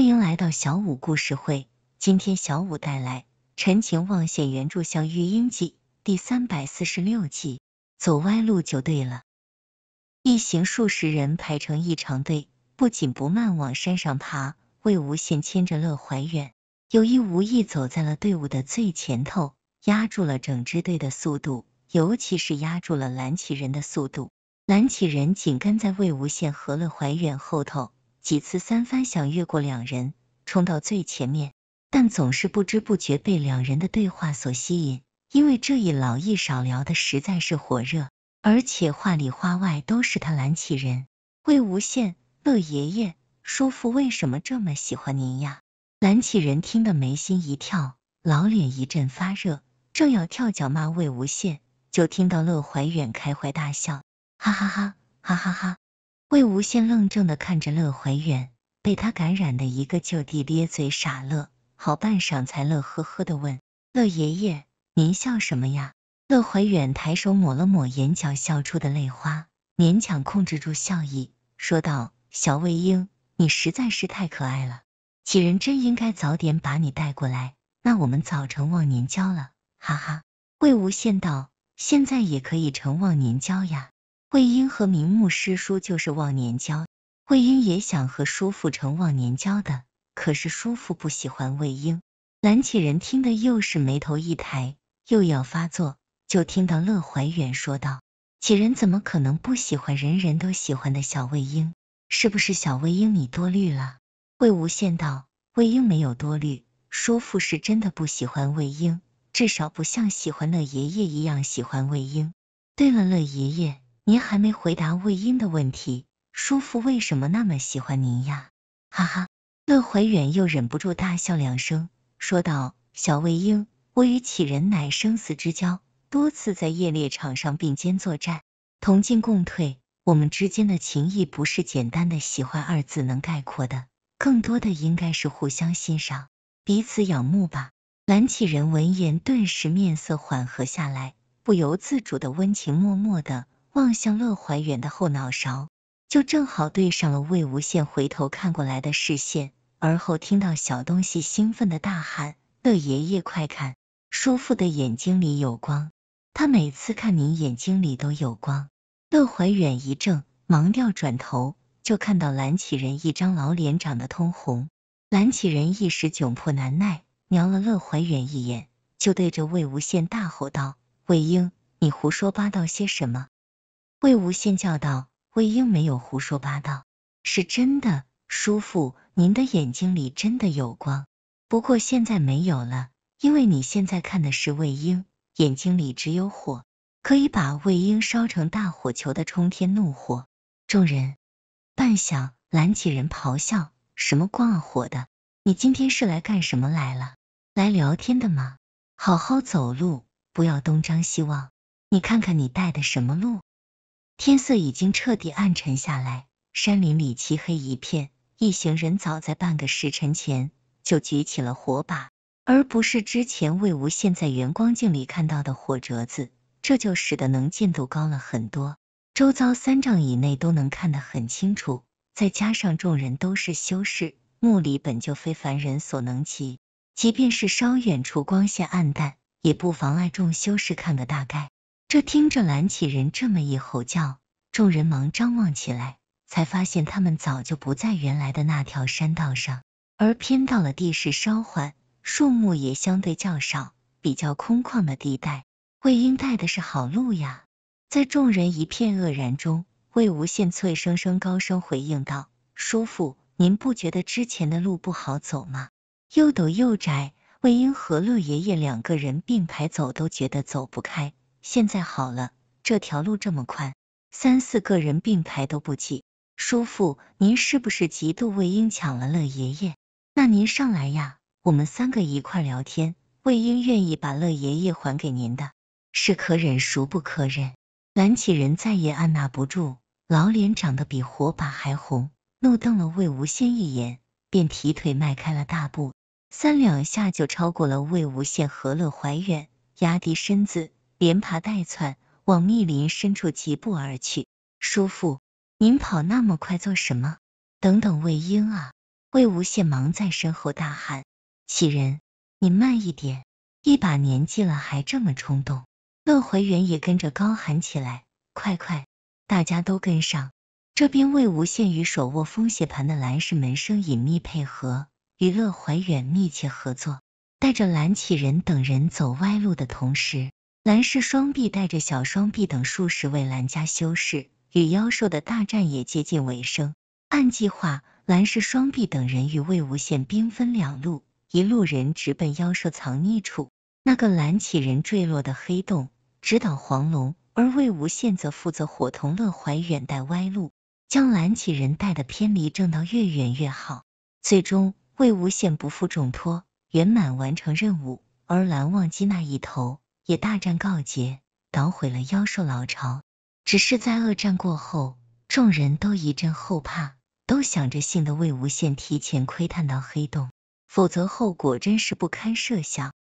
欢迎来到小五故事会。今天小五带来《陈情望显》原著《向玉英记》第三百四十六集。走歪路就对了。一行数十人排成一长队，不紧不慢往山上爬。魏无羡牵着乐怀远，有意无意走在了队伍的最前头，压住了整支队的速度，尤其是压住了蓝绮人的速度。蓝绮人紧跟在魏无羡和乐怀远后头。几次三番想越过两人冲到最前面，但总是不知不觉被两人的对话所吸引。因为这一老一少聊的实在是火热，而且话里话外都是他蓝启仁。魏无羡，乐爷爷，叔父为什么这么喜欢您呀？蓝启仁听得眉心一跳，老脸一阵发热，正要跳脚骂魏无羡，就听到乐怀远开怀大笑，哈哈哈，哈哈哈。魏无羡愣怔的看着乐怀远，被他感染的一个就地咧嘴傻乐，好半晌才乐呵呵的问：“乐爷爷，您笑什么呀？”乐怀远抬手抹了抹眼角笑出的泪花，勉强控制住笑意，说道：“小魏婴，你实在是太可爱了，几人真应该早点把你带过来，那我们早成忘年交了，哈哈。”魏无羡道：“现在也可以成忘年交呀。”魏婴和明目师叔就是忘年交，魏婴也想和叔父成忘年交的，可是叔父不喜欢魏婴。蓝启人听得又是眉头一抬，又要发作，就听到乐怀远说道：“启人怎么可能不喜欢人人都喜欢的小魏婴？是不是小魏婴你多虑了？”魏无羡道：“魏婴没有多虑，叔父是真的不喜欢魏婴，至少不像喜欢乐爷爷一样喜欢魏婴。对了，乐爷爷。”您还没回答魏婴的问题，叔父为什么那么喜欢您呀？哈哈，乐怀远又忍不住大笑两声，说道：“小魏婴，我与启人乃生死之交，多次在夜猎场上并肩作战，同进共退，我们之间的情谊不是简单的喜欢二字能概括的，更多的应该是互相欣赏，彼此仰慕吧。”蓝启人闻言顿时面色缓和下来，不由自主的温情脉脉的。望向乐怀远的后脑勺，就正好对上了魏无羡回头看过来的视线，而后听到小东西兴奋的大喊：“乐爷爷，快看，叔父的眼睛里有光！他每次看您眼睛里都有光。”乐怀远一怔，忙调转头，就看到蓝启仁一张老脸长得通红，蓝启仁一时窘迫难耐，瞄了乐怀远一眼，就对着魏无羡大吼道：“魏婴，你胡说八道些什么？”魏无羡叫道：“魏婴没有胡说八道，是真的。叔父，您的眼睛里真的有光，不过现在没有了，因为你现在看的是魏婴，眼睛里只有火，可以把魏婴烧成大火球的冲天怒火。”众人半晌，蓝起人咆哮：“什么光啊火的？你今天是来干什么来了？来聊天的吗？好好走路，不要东张西望。你看看你带的什么路？”天色已经彻底暗沉下来，山林里漆黑一片。一行人早在半个时辰前就举起了火把，而不是之前魏无羡在圆光镜里看到的火折子，这就使得能见度高了很多，周遭三丈以内都能看得很清楚。再加上众人都是修士，墓里本就非凡人所能及，即便是稍远处光线暗淡，也不妨碍众修士看个大概。这听着蓝起人这么一吼叫，众人忙张望起来，才发现他们早就不在原来的那条山道上，而偏到了地势稍缓、树木也相对较少、比较空旷的地带。魏婴带的是好路呀！在众人一片愕然中，魏无羡脆生生高声回应道：“叔父，您不觉得之前的路不好走吗？又陡又窄，魏婴和乐爷爷两个人并排走都觉得走不开。”现在好了，这条路这么宽，三四个人并排都不挤。叔父，您是不是嫉妒魏婴抢了乐爷爷？那您上来呀，我们三个一块聊天。魏婴愿意把乐爷爷还给您的，是可忍孰不可忍？蓝启仁再也按捺不住，老脸长得比火把还红，怒瞪了魏无羡一眼，便提腿迈开了大步，三两下就超过了魏无羡和乐怀远，压低身子。连爬带窜，往密林深处疾步而去。叔父，您跑那么快做什么？等等，魏婴啊！魏无羡忙在身后大喊：“启人，你慢一点！一把年纪了，还这么冲动！”乐怀远也跟着高喊起来：“快快，大家都跟上！”这边，魏无羡与手握风血盘的蓝氏门生隐秘配合，与乐怀远密切合作，带着蓝启仁等人走歪路的同时。蓝氏双臂带着小双臂等数十位蓝家修士与妖兽的大战也接近尾声。按计划，蓝氏双臂等人与魏无羡兵分两路，一路人直奔妖兽藏匿处那个蓝起人坠落的黑洞，直捣黄龙；而魏无羡则负责伙同乐怀远带歪路，将蓝起人带的偏离正道越远越好。最终，魏无羡不负重托，圆满完成任务。而蓝忘机那一头。也大战告捷，捣毁了妖兽老巢。只是在恶战过后，众人都一阵后怕，都想着幸得魏无羡提前窥探到黑洞，否则后果真是不堪设想。